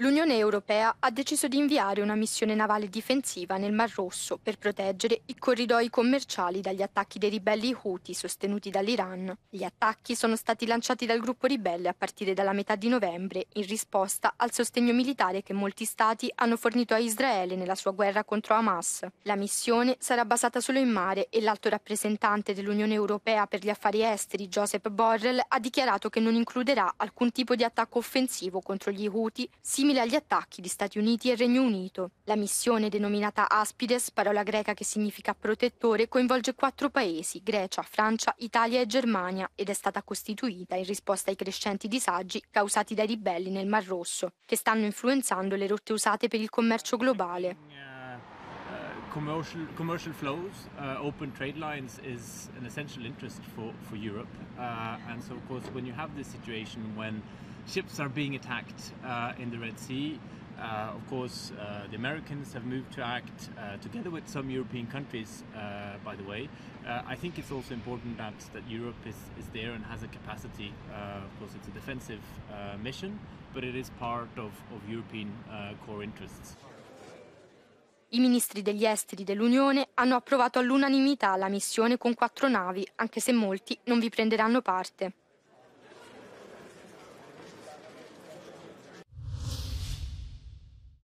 l'Unione Europea ha deciso di inviare una missione navale difensiva nel Mar Rosso per proteggere i corridoi commerciali dagli attacchi dei ribelli Houthi sostenuti dall'Iran. Gli attacchi sono stati lanciati dal gruppo ribelle a partire dalla metà di novembre in risposta al sostegno militare che molti stati hanno fornito a Israele nella sua guerra contro Hamas. La missione sarà basata solo in mare e l'alto rappresentante dell'Unione Europea per gli affari esteri Joseph Borrell ha dichiarato che non includerà alcun tipo di attacco offensivo contro gli Houthi simile simile agli attacchi di Stati Uniti e Regno Unito. La missione, denominata Aspides, parola greca che significa protettore, coinvolge quattro paesi, Grecia, Francia, Italia e Germania, ed è stata costituita in risposta ai crescenti disagi causati dai ribelli nel Mar Rosso, che stanno influenzando le rotte usate per il commercio globale. commercial commercial flows, uh, open trade lines is an essential interest for for Europe. Uh, and so, of course, when you have this situation when ships are being attacked uh, in the Red Sea, uh, of course, uh, the Americans have moved to act uh, together with some European countries. by the way, I think it's also important that that Europe is is there and has a capacity. of course, it's a defensive mission, but it is part of of European core interests. I ministri degli esteri dell'Unione hanno approvato all'unanimità la missione con quattro navi, anche se molti non vi prenderanno parte.